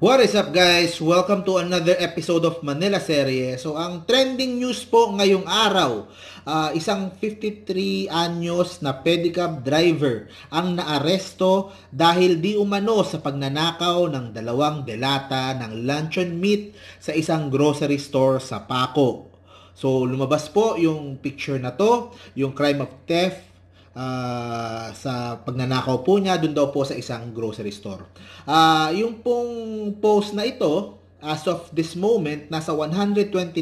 What is up guys? Welcome to another episode of Manila Serie. So ang trending news po ngayong araw, uh, isang 53 anyos na pedicab driver ang naaresto dahil di umano sa pagnanakaw ng dalawang delata ng luncheon meat sa isang grocery store sa Paco. So lumabas po yung picture na to, yung crime of theft uh, sa pagnanakaw po niya doon daw po sa isang grocery store. Uh, yung pong post na ito, as of this moment, nasa 129,000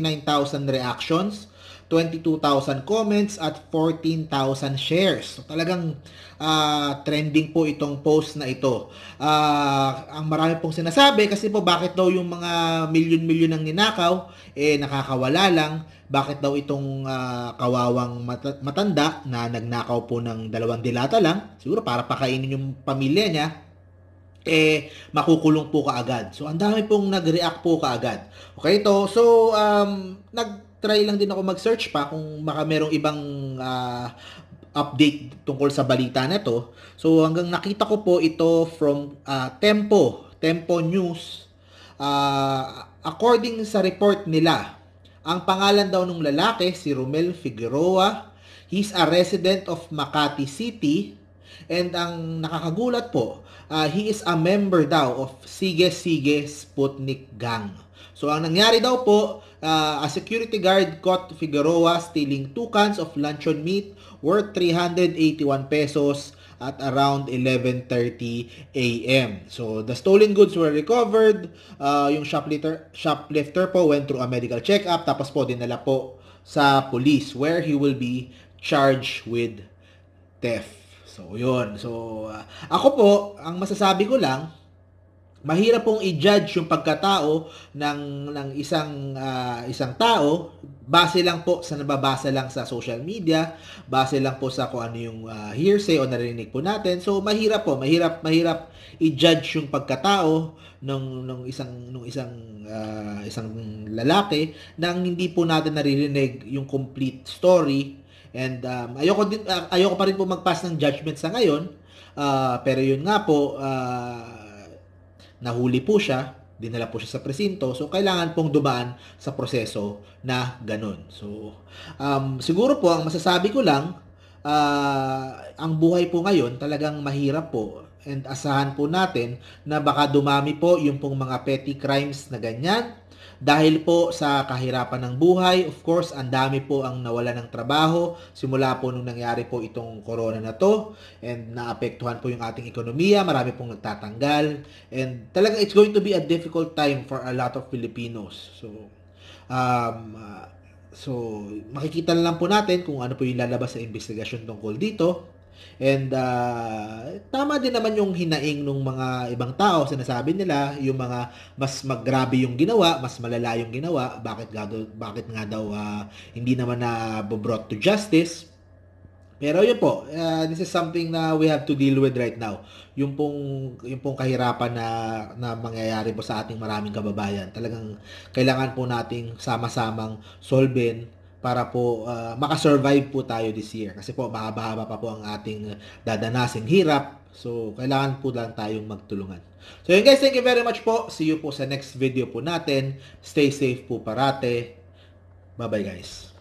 reactions 22,000 comments at 14,000 shares. So talagang uh, trending po itong post na ito. Uh, ang marami pong sinasabi kasi po bakit daw yung mga milyon-milyon ng ninakaw eh nakakawala lang bakit daw itong uh, kawawang mat- matanda na nagnakaw po ng dalawang dilata lang, siguro para pakainin yung pamilya niya, eh makukulong po kaagad. So ang dami pong nag-react po kaagad. Okay to. So um nag try lang din ako mag-search pa kung maka merong ibang uh, update tungkol sa balita na to. So hanggang nakita ko po ito from uh, Tempo, Tempo News. Uh, according sa report nila, ang pangalan daw ng lalaki si Romel Figueroa. He's a resident of Makati City. And ang nakakagulat po, uh, he is a member daw of Sige Sige Sputnik Gang. So ang nangyari daw po, uh, a security guard caught Figueroa stealing two cans of luncheon meat worth 381 pesos at around 11.30 a.m. So, the stolen goods were recovered. Uh, yung shoplifter, shoplifter po went through a medical check-up tapos po dinala po sa police where he will be charged with theft. So, yun. So, uh, ako po, ang masasabi ko lang, mahirap pong i-judge yung pagkatao ng ng isang uh, isang tao base lang po sa nababasa lang sa social media, base lang po sa kung ano yung uh, hearsay o narinig po natin. So mahirap po, mahirap mahirap i-judge yung pagkatao ng ng isang ng isang uh, isang lalaki nang hindi po natin naririnig yung complete story and um, ayoko din uh, ayoko pa rin po mag-pass ng judgment sa ngayon. Uh, pero yun nga po uh, Nahuli po siya, dinala po siya sa presinto. So, kailangan pong dumaan sa proseso na ganun. So, um, siguro po, ang masasabi ko lang, uh, ang buhay po ngayon talagang mahirap po and asahan po natin na baka dumami po yung pong mga petty crimes na ganyan dahil po sa kahirapan ng buhay, of course, ang dami po ang nawala ng trabaho simula po nung nangyari po itong corona na to and naapektuhan po yung ating ekonomiya, marami pong nagtatanggal and talaga it's going to be a difficult time for a lot of Filipinos. So, um, uh, so makikita na lang po natin kung ano po yung lalabas sa investigasyon tungkol dito And uh, tama din naman yung hinaing ng mga ibang tao. Sinasabi nila yung mga mas magrabe yung ginawa, mas malala yung ginawa. Bakit, bakit nga daw uh, hindi naman na brought to justice? Pero yun po, uh, this is something na we have to deal with right now. Yung pong, yung pong kahirapan na, na mangyayari po sa ating maraming kababayan. Talagang kailangan po nating sama-samang solven para po uh, makasurvive po tayo this year. Kasi po mahaba-haba pa po ang ating ah, dadanasin hirap. So, kailangan po lang tayong magtulungan. So, yun guys, thank you very much po. See you po sa next video po natin. Stay safe po parate. Bye-bye guys.